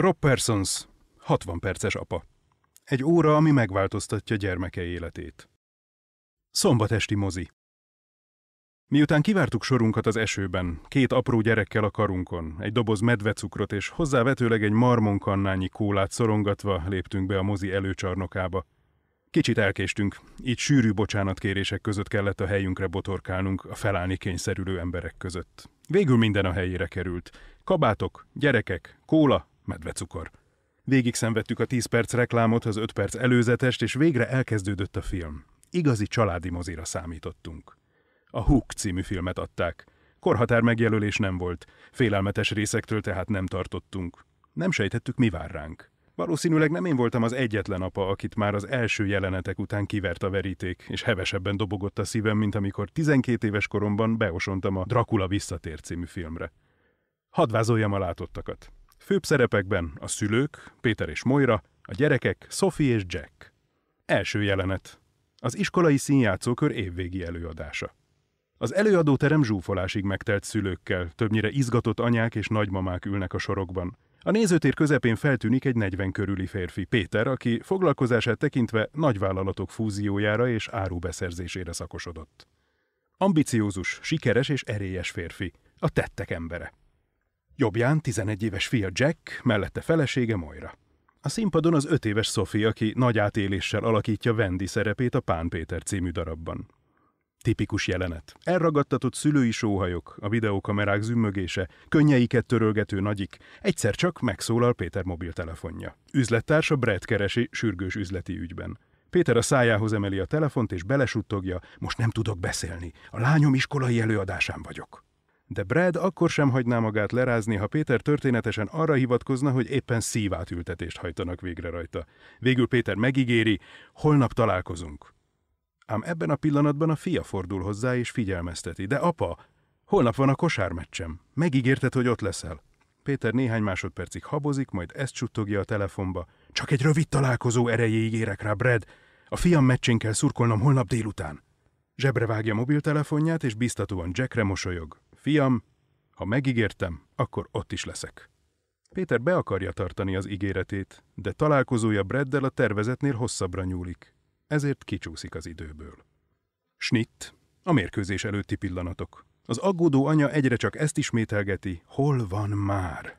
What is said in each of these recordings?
Rob Persons, 60 perces apa. Egy óra, ami megváltoztatja gyermeke életét. Szombatesti mozi. Miután kivártuk sorunkat az esőben, két apró gyerekkel a karunkon, egy doboz medvecukrot és hozzávetőleg egy marmonkannányi kólát szorongatva léptünk be a mozi előcsarnokába. Kicsit elkéstünk, így sűrű bocsánatkérések között kellett a helyünkre botorkálnunk a felállni kényszerülő emberek között. Végül minden a helyére került. Kabátok, gyerekek, kóla, medvecukor. Végig szenvedtük a 10 perc reklámot, az 5 perc előzetest, és végre elkezdődött a film. Igazi családi mozira számítottunk. A Hook című filmet adták. Korhatár megjelölés nem volt, félelmetes részektől tehát nem tartottunk. Nem sejtettük, mi vár ránk. Valószínűleg nem én voltam az egyetlen apa, akit már az első jelenetek után kivert a veríték, és hevesebben dobogott a szívem, mint amikor 12 éves koromban beosontam a Dracula visszatér című filmre. Hadd vázoljam a látottakat. Főbb szerepekben a szülők, Péter és Moira, a gyerekek, Sophie és Jack. Első jelenet. Az iskolai színjátszókör évvégi előadása. Az előadó terem zsúfolásig megtelt szülőkkel, többnyire izgatott anyák és nagymamák ülnek a sorokban. A nézőtér közepén feltűnik egy 40 körüli férfi, Péter, aki foglalkozását tekintve nagyvállalatok fúziójára és árubeszerzésére szakosodott. Ambiciózus, sikeres és erélyes férfi, a tettek embere. Jobbján 11 éves fia Jack, mellette felesége Moira. A színpadon az 5 éves Sophie, aki nagy átéléssel alakítja Wendy szerepét a Pán Péter című darabban. Tipikus jelenet. Elragadtatott szülői sóhajok, a videókamerák zümmögése, könnyeiket törölgető nagyik, egyszer csak megszólal Péter mobiltelefonja. Üzlettársa Brett keresi sürgős üzleti ügyben. Péter a szájához emeli a telefont és belesuttogja, most nem tudok beszélni, a lányom iskolai előadásán vagyok. De Brad akkor sem hagyná magát lerázni, ha Péter történetesen arra hivatkozna, hogy éppen szívátültetést hajtanak végre rajta. Végül Péter megígéri, holnap találkozunk. Ám ebben a pillanatban a fia fordul hozzá és figyelmezteti. De apa, holnap van a kosármeccsem. Megígérted, hogy ott leszel. Péter néhány másodpercig habozik, majd ezt csuttogja a telefonba. Csak egy rövid találkozó erejéig érek rá, Brad. A fiam meccsén kell szurkolnom holnap délután. Zsebre vágja mobiltelefonját, és biztatóan Jackre mosolyog. Fiam, ha megígértem, akkor ott is leszek. Péter be akarja tartani az ígéretét, de találkozója Breddel a tervezetnél hosszabbra nyúlik, ezért kicsúszik az időből. Schnitt, a mérkőzés előtti pillanatok. Az aggódó anya egyre csak ezt ismételgeti, hol van már?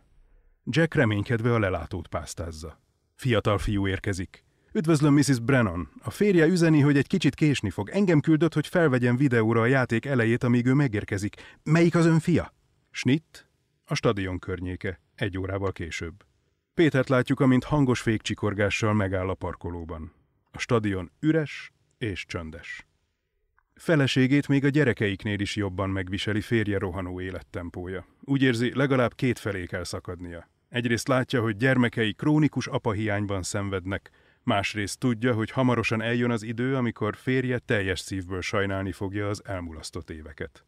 Jack reménykedve a lelátót pásztázza. Fiatal fiú érkezik. Üdvözlöm Mrs. Brennan. A férje üzeni, hogy egy kicsit késni fog. Engem küldött, hogy felvegyem videóra a játék elejét, amíg ő megérkezik. Melyik az ön fia? Snitt. a stadion környéke, egy órával később. Pétert látjuk, amint hangos fékcsikorgással megáll a parkolóban. A stadion üres és csöndes. Feleségét még a gyerekeiknél is jobban megviseli férje rohanó élettempója. Úgy érzi, legalább két felé kell szakadnia. Egyrészt látja, hogy gyermekei krónikus apahiányban szenvednek, Másrészt tudja, hogy hamarosan eljön az idő, amikor férje teljes szívből sajnálni fogja az elmulasztott éveket.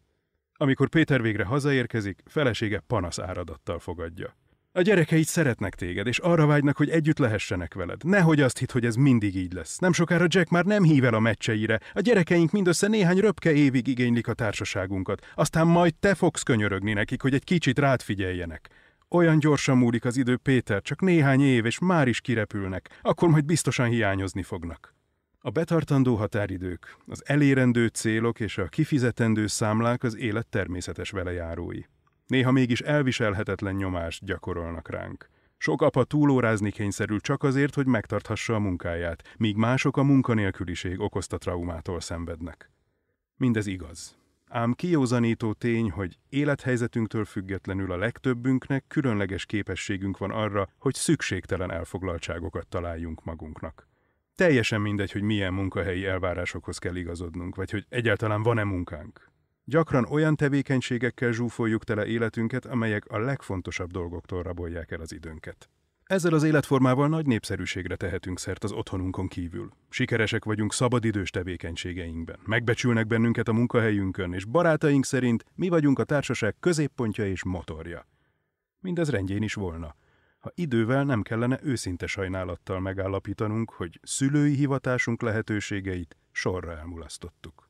Amikor Péter végre hazaérkezik, felesége panasz áradattal fogadja. A gyerekeid szeretnek téged, és arra vágynak, hogy együtt lehessenek veled. Nehogy azt hitt, hogy ez mindig így lesz. Nem sokára Jack már nem hív el a meccseire. A gyerekeink mindössze néhány röpke évig igénylik a társaságunkat. Aztán majd te fogsz könyörögni nekik, hogy egy kicsit rád figyeljenek. Olyan gyorsan múlik az idő, Péter, csak néhány év, és már is kirepülnek, akkor majd biztosan hiányozni fognak. A betartandó határidők, az elérendő célok és a kifizetendő számlák az élet természetes velejárói. Néha mégis elviselhetetlen nyomást gyakorolnak ránk. Sok apa túlórázni kényszerül csak azért, hogy megtarthassa a munkáját, míg mások a munkanélküliség okozta traumától szenvednek. Mindez igaz. Ám kiózanító tény, hogy élethelyzetünktől függetlenül a legtöbbünknek különleges képességünk van arra, hogy szükségtelen elfoglaltságokat találjunk magunknak. Teljesen mindegy, hogy milyen munkahelyi elvárásokhoz kell igazodnunk, vagy hogy egyáltalán van-e munkánk. Gyakran olyan tevékenységekkel zsúfoljuk tele életünket, amelyek a legfontosabb dolgoktól rabolják el az időnket. Ezzel az életformával nagy népszerűségre tehetünk szert az otthonunkon kívül. Sikeresek vagyunk szabadidős tevékenységeinkben, megbecsülnek bennünket a munkahelyünkön, és barátaink szerint mi vagyunk a társaság középpontja és motorja. Mindez rendjén is volna, ha idővel nem kellene őszinte sajnálattal megállapítanunk, hogy szülői hivatásunk lehetőségeit sorra elmulasztottuk.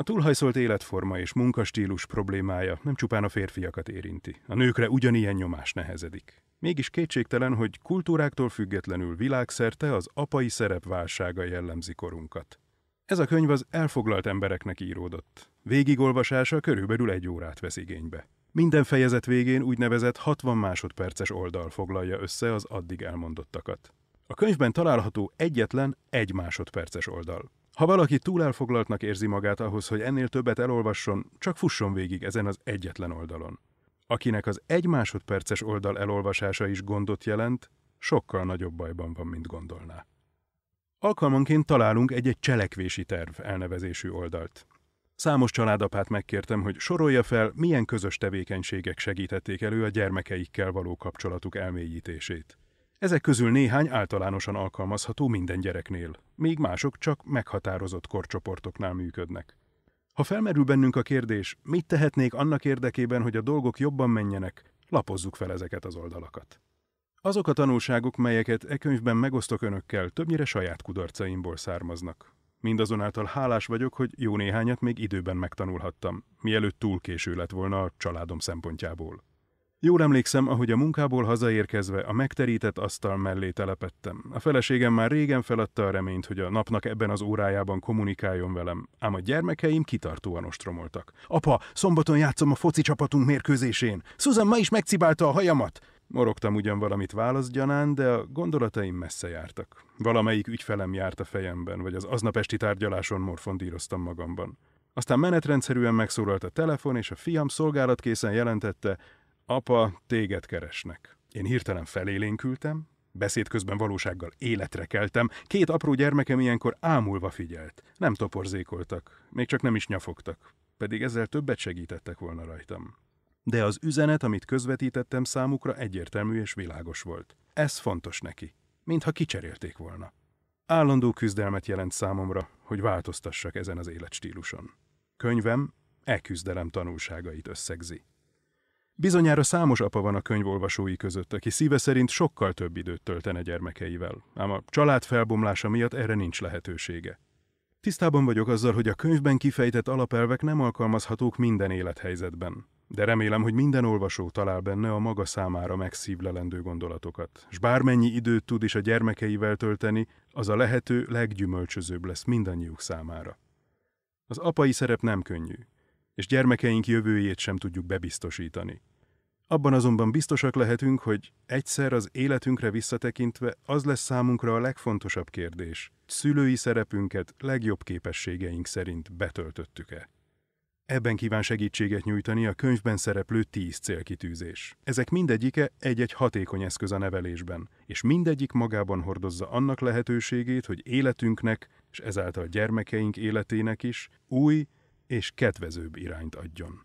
A túlhajszolt életforma és munkastílus problémája nem csupán a férfiakat érinti. A nőkre ugyanilyen nyomás nehezedik. Mégis kétségtelen, hogy kultúráktól függetlenül világszerte az apai szerep válsága jellemzi korunkat. Ez a könyv az elfoglalt embereknek íródott. Végigolvasása körülbelül egy órát vesz igénybe. Minden fejezet végén úgynevezett 60 másodperces oldal foglalja össze az addig elmondottakat. A könyvben található egyetlen egy másodperces oldal. Ha valaki túl elfoglaltnak érzi magát ahhoz, hogy ennél többet elolvasson, csak fusson végig ezen az egyetlen oldalon. Akinek az egy másodperces oldal elolvasása is gondot jelent, sokkal nagyobb bajban van, mint gondolná. Alkalmanként találunk egy-egy cselekvési terv elnevezésű oldalt. Számos családapát megkértem, hogy sorolja fel, milyen közös tevékenységek segítették elő a gyermekeikkel való kapcsolatuk elmélyítését. Ezek közül néhány általánosan alkalmazható minden gyereknél, még mások csak meghatározott korcsoportoknál működnek. Ha felmerül bennünk a kérdés, mit tehetnék annak érdekében, hogy a dolgok jobban menjenek, lapozzuk fel ezeket az oldalakat. Azok a tanulságok, melyeket e könyvben megosztok önökkel, többnyire saját kudarcaimból származnak. Mindazonáltal hálás vagyok, hogy jó néhányat még időben megtanulhattam, mielőtt túl késő lett volna a családom szempontjából. Jól emlékszem, ahogy a munkából hazaérkezve a megterített asztal mellé telepettem. A feleségem már régen feladta a reményt, hogy a napnak ebben az órájában kommunikáljon velem, ám a gyermekeim kitartóan ostromoltak. Apa, szombaton játszom a foci csapatunk mérkőzésén. Susan ma is megcibálta a hajamat. Morogtam ugyan valamit válaszgyanán, de a gondolataim messze jártak. Valamelyik ügyfelem járt a fejemben, vagy az aznap esti tárgyaláson morfondíroztam magamban. Aztán menetrendszerűen megszólalt a telefon, és a fiam szolgálatkészen jelentette, Apa, téged keresnek. Én hirtelen felélénkültem, beszéd közben valósággal életre keltem, két apró gyermekem ilyenkor ámulva figyelt. Nem toporzékoltak, még csak nem is nyafogtak, pedig ezzel többet segítettek volna rajtam. De az üzenet, amit közvetítettem számukra egyértelmű és világos volt. Ez fontos neki, mintha kicserélték volna. Állandó küzdelmet jelent számomra, hogy változtassak ezen az életstíluson. Könyvem e küzdelem tanulságait összegzi. Bizonyára számos apa van a könyvolvasói között, aki szíve szerint sokkal több időt töltene gyermekeivel, ám a család felbomlása miatt erre nincs lehetősége. Tisztában vagyok azzal, hogy a könyvben kifejtett alapelvek nem alkalmazhatók minden élethelyzetben, de remélem, hogy minden olvasó talál benne a maga számára megszívlelendő gondolatokat, és bármennyi időt tud is a gyermekeivel tölteni, az a lehető leggyümölcsözőbb lesz mindannyiuk számára. Az apai szerep nem könnyű, és gyermekeink jövőjét sem tudjuk bebiztosítani. Abban azonban biztosak lehetünk, hogy egyszer az életünkre visszatekintve az lesz számunkra a legfontosabb kérdés. Szülői szerepünket legjobb képességeink szerint betöltöttük-e? Ebben kíván segítséget nyújtani a könyvben szereplő tíz célkitűzés. Ezek mindegyike egy-egy hatékony eszköz a nevelésben, és mindegyik magában hordozza annak lehetőségét, hogy életünknek, és ezáltal gyermekeink életének is új és kedvezőbb irányt adjon.